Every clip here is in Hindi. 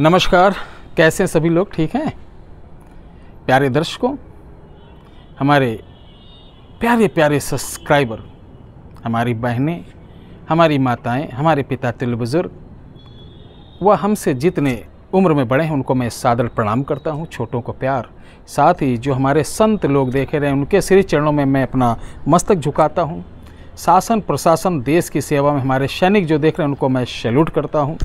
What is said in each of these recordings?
नमस्कार कैसे हैं सभी लोग ठीक हैं प्यारे दर्शकों हमारे प्यारे प्यारे सब्सक्राइबर हमारी बहनें हमारी माताएं हमारे पिता तिल बुज़ुर्ग व हमसे जितने उम्र में बड़े हैं उनको मैं सादर प्रणाम करता हूं छोटों को प्यार साथ ही जो हमारे संत लोग देख रहे हैं उनके श्री चरणों में मैं अपना मस्तक झुकाता हूँ शासन प्रशासन देश की सेवा में हमारे सैनिक जो देख रहे हैं उनको मैं सैल्यूट करता हूँ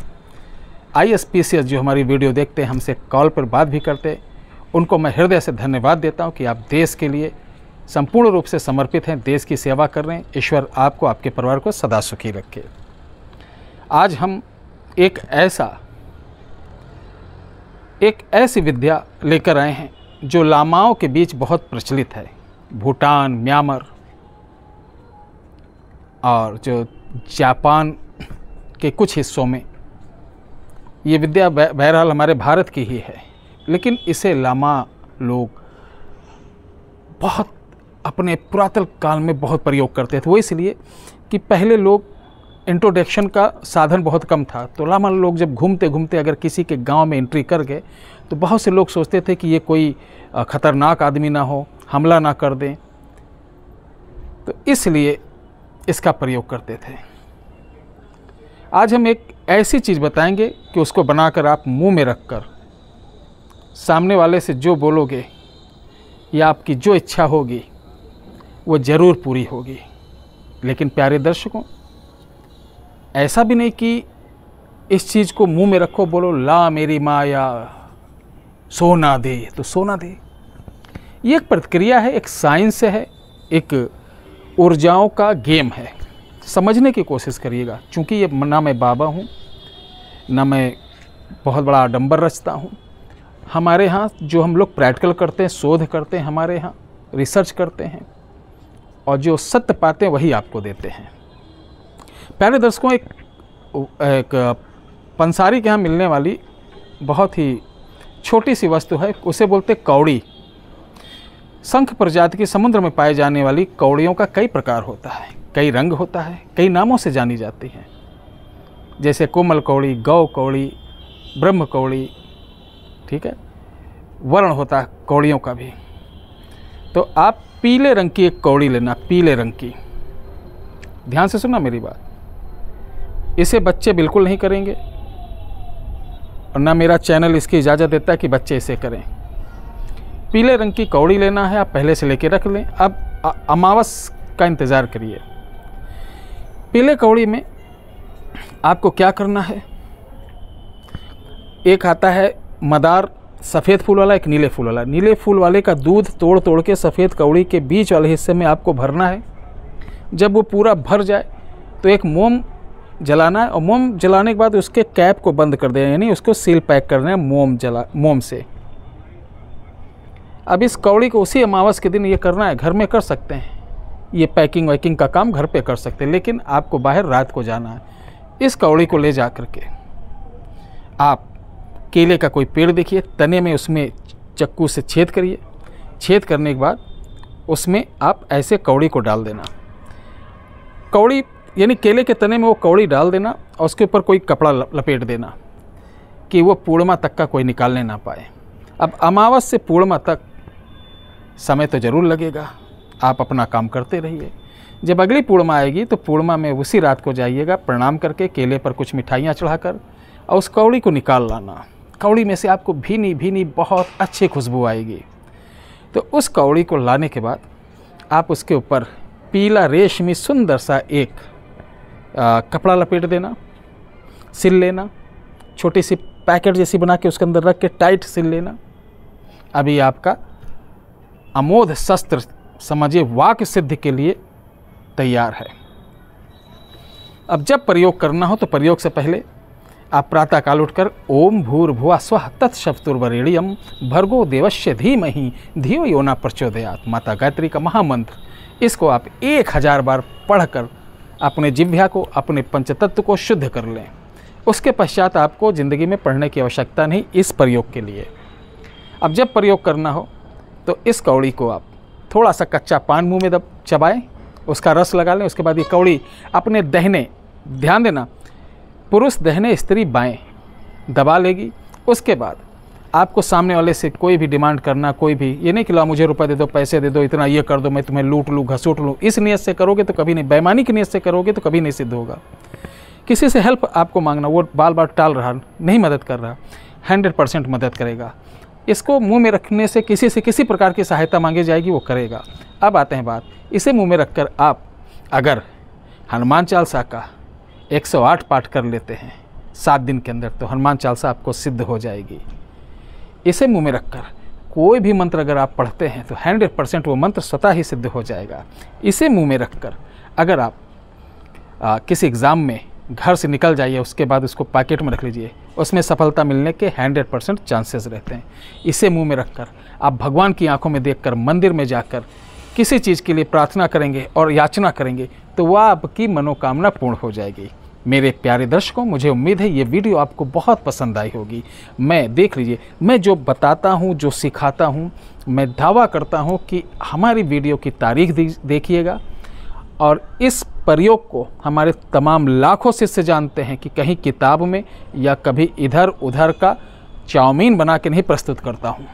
आई एस पी सी जो हमारी वीडियो देखते हैं हमसे कॉल पर बात भी करते उनको मैं हृदय से धन्यवाद देता हूँ कि आप देश के लिए संपूर्ण रूप से समर्पित हैं देश की सेवा कर रहे हैं ईश्वर आपको आपके परिवार को सदा सुखी रखे आज हम एक ऐसा एक ऐसी विद्या लेकर आए हैं जो लामाओं के बीच बहुत प्रचलित है भूटान म्यांमार और जो जापान के कुछ हिस्सों में ये विद्या बहरहाल हमारे भारत की ही है लेकिन इसे लामा लोग बहुत अपने पुरातन काल में बहुत प्रयोग करते थे वो इसलिए कि पहले लोग इंट्रोडक्शन का साधन बहुत कम था तो लामा लोग जब घूमते घूमते अगर किसी के गांव में एंट्री कर गए तो बहुत से लोग सोचते थे कि ये कोई ख़तरनाक आदमी ना हो हमला ना कर दें तो इसलिए इसका प्रयोग करते थे आज हम एक ऐसी चीज़ बताएंगे कि उसको बनाकर आप मुंह में रखकर सामने वाले से जो बोलोगे या आपकी जो इच्छा होगी वो ज़रूर पूरी होगी लेकिन प्यारे दर्शकों ऐसा भी नहीं कि इस चीज़ को मुंह में रखो बोलो ला मेरी माँ या सोना दे तो सोना दे ये एक प्रतिक्रिया है एक साइंस है एक ऊर्जाओं का गेम है समझने की कोशिश करिएगा क्योंकि ये ना मैं बाबा हूँ ना मैं बहुत बड़ा आडम्बर रचता हूँ हमारे यहाँ जो हम लोग प्रैक्टिकल करते हैं शोध करते हैं हमारे यहाँ रिसर्च करते हैं और जो सत्य पाते हैं वही आपको देते हैं प्यारे दर्शकों एक, एक पंसारी के यहाँ मिलने वाली बहुत ही छोटी सी वस्तु है उसे बोलते कौड़ी शंख प्रजाति की समुद्र में पाए जाने वाली कौड़ियों का कई प्रकार होता है कई रंग होता है कई नामों से जानी जाती हैं जैसे कोमल कौड़ी गौ कौड़ी ब्रह्म कौड़ी ठीक है वर्ण होता है कौड़ियों का भी तो आप पीले रंग की एक कौड़ी लेना पीले रंग की ध्यान से सुनना मेरी बात इसे बच्चे बिल्कुल नहीं करेंगे और ना मेरा चैनल इसकी इजाज़त देता है कि बच्चे इसे करें पीले रंग की कौड़ी लेना है आप पहले से लेके रख लें अब अमावस का इंतज़ार करिए पीले कौड़ी में आपको क्या करना है एक आता है मदार सफ़ेद फूल वाला एक नीले फूल वाला नीले फूल वाले का दूध तोड़ तोड़ के सफ़ेद कौड़ी के बीच वाले हिस्से में आपको भरना है जब वो पूरा भर जाए तो एक मोम जलाना है और मोम जलाने के बाद उसके कैप को बंद कर देना यानी उसको सील पैक करना है मोम जला मोम से अब इस कौड़ी को उसी अमावस के दिन ये करना है घर में कर सकते हैं ये पैकिंग वैकिंग का काम घर पे कर सकते हैं लेकिन आपको बाहर रात को जाना है इस कौड़ी को ले जा कर के आप केले का कोई पेड़ देखिए तने में उसमें चक्कू से छेद करिए छेद करने के बाद उसमें आप ऐसे कौड़ी को डाल देना कौड़ी यानी केले के तने में वो कौड़ी डाल देना और उसके ऊपर कोई कपड़ा लपेट देना कि वो पूर्णिमा तक का कोई निकालने ना पाए अब अमावस से पूर्णिमा तक समय तो ज़रूर लगेगा आप अपना काम करते रहिए जब अगली पूर्णिमा आएगी तो पूर्णिमा में उसी रात को जाइएगा प्रणाम करके केले पर कुछ मिठाइयाँ चढ़ाकर और उस कौड़ी को निकाल लाना कौड़ी में से आपको भीनी भीनी बहुत अच्छी खुशबू आएगी तो उस कौड़ी को लाने के बाद आप उसके ऊपर पीला रेशमी सुंदर सा एक आ, कपड़ा लपेट देना सिल लेना छोटी सी पैकेट जैसी बना के उसके अंदर रख के टाइट सिल लेना अभी आपका अमोध शस्त्र समझिए वाक्य सिद्ध के लिए तैयार है अब जब प्रयोग करना हो तो प्रयोग से पहले आप प्रातःकाल उठकर ओम भूर्भुआ स्व तत्शतुर्वरेणियम भर्गो देवश्य धीमहि धियो धीम योना प्रचोदयात माता गायत्री का महामंत्र इसको आप एक हज़ार बार पढ़कर अपने जिभ्या को अपने पंचतत्व को शुद्ध कर लें उसके पश्चात आपको ज़िंदगी में पढ़ने की आवश्यकता नहीं इस प्रयोग के लिए अब जब प्रयोग करना हो तो इस कौड़ी को आप थोड़ा सा कच्चा पान मुंह में दब चबाएं उसका रस लगा लें उसके बाद ये कौड़ी अपने दहने ध्यान देना पुरुष दहने स्त्री बाएं दबा लेगी उसके बाद आपको सामने वाले से कोई भी डिमांड करना कोई भी ये नहीं कि ला मुझे रुपए दे दो पैसे दे दो इतना ये कर दो मैं तुम्हें लूट लूँ घसूट लूँ इस नीयत से करोगे तो कभी नहीं बेमानी की नीयत से करोगे तो कभी नहीं सिद्ध होगा किसी से हेल्प आपको मांगना वो बार बार टाल रहा नहीं मदद कर रहा हंड्रेड परसेंट मदद करेगा इसको मुंह में रखने से किसी से किसी प्रकार की सहायता मांगी जाएगी वो करेगा अब आते हैं बात इसे मुंह में रखकर आप अगर हनुमान चालसा का 108 पाठ कर लेते हैं सात दिन के अंदर तो हनुमान चालसा आपको सिद्ध हो जाएगी इसे मुंह में रखकर कोई भी मंत्र अगर आप पढ़ते हैं तो हंड्रेड परसेंट वो मंत्र स्वतः ही सिद्ध हो जाएगा इसे मुँह में रखकर अगर आप आ, किसी एग्ज़ाम में घर से निकल जाइए उसके बाद उसको पैकेट में रख लीजिए उसमें सफलता मिलने के हंड्रेड परसेंट चांसेस रहते हैं इसे मुंह में रखकर आप भगवान की आंखों में देखकर मंदिर में जाकर किसी चीज़ के लिए प्रार्थना करेंगे और याचना करेंगे तो वह आपकी मनोकामना पूर्ण हो जाएगी मेरे प्यारे दर्शकों मुझे उम्मीद है ये वीडियो आपको बहुत पसंद आई होगी मैं देख लीजिए मैं जो बताता हूँ जो सिखाता हूँ मैं दावा करता हूँ कि हमारी वीडियो की तारीख देखिएगा और इस प्रयोग को हमारे तमाम लाखों शिष्य जानते हैं कि कहीं किताब में या कभी इधर उधर का चाउमीन बना के नहीं प्रस्तुत करता हूँ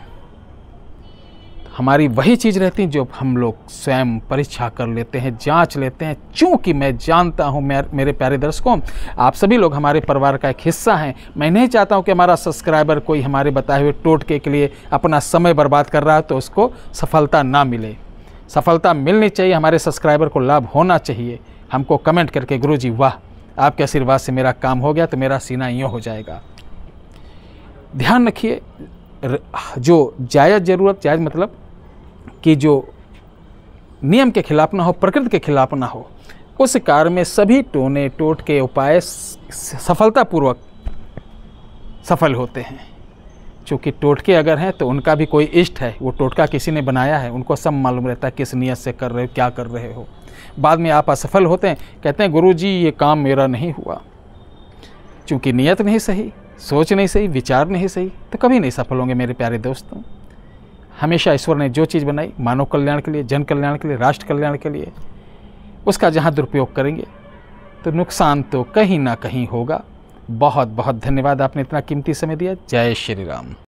हमारी वही चीज़ रहती है जो हम लोग स्वयं परीक्षा कर लेते हैं जांच लेते हैं चूँकि मैं जानता हूँ मेरे प्यारे दर्शकों आप सभी लोग हमारे परिवार का एक हिस्सा हैं मैं नहीं चाहता हूँ कि हमारा सब्सक्राइबर कोई हमारे बताए हुए टोटके के लिए अपना समय बर्बाद कर रहा है तो उसको सफलता ना मिले सफलता मिलनी चाहिए हमारे सब्सक्राइबर को लाभ होना चाहिए हमको कमेंट करके गुरु जी वाह आपके आशीर्वाद से मेरा काम हो गया तो मेरा सीना यूँ हो जाएगा ध्यान रखिए जो जायज़ ज़रूरत जायज़ मतलब कि जो नियम के खिलाफ ना हो प्रकृति के खिलाफ ना हो उस कार्य में सभी टोने टोट के उपाय सफलतापूर्वक सफल होते हैं चूँकि टोटके अगर हैं तो उनका भी कोई इष्ट है वो टोटका किसी ने बनाया है उनको सब मालूम रहता है किस नीयत से कर रहे हो क्या कर रहे हो बाद में आप असफल होते हैं कहते हैं गुरु जी ये काम मेरा नहीं हुआ चूँकि नीयत नहीं सही सोच नहीं सही विचार नहीं सही तो कभी नहीं सफल होंगे मेरे प्यारे दोस्तों हमेशा ईश्वर ने जो चीज़ बनाई मानव कल्याण के लिए जन कल्याण के लिए राष्ट्र कल्याण के लिए उसका जहाँ दुरुपयोग करेंगे तो नुकसान तो कहीं ना कहीं होगा बहुत बहुत धन्यवाद आपने इतना कीमती समय दिया जय श्री राम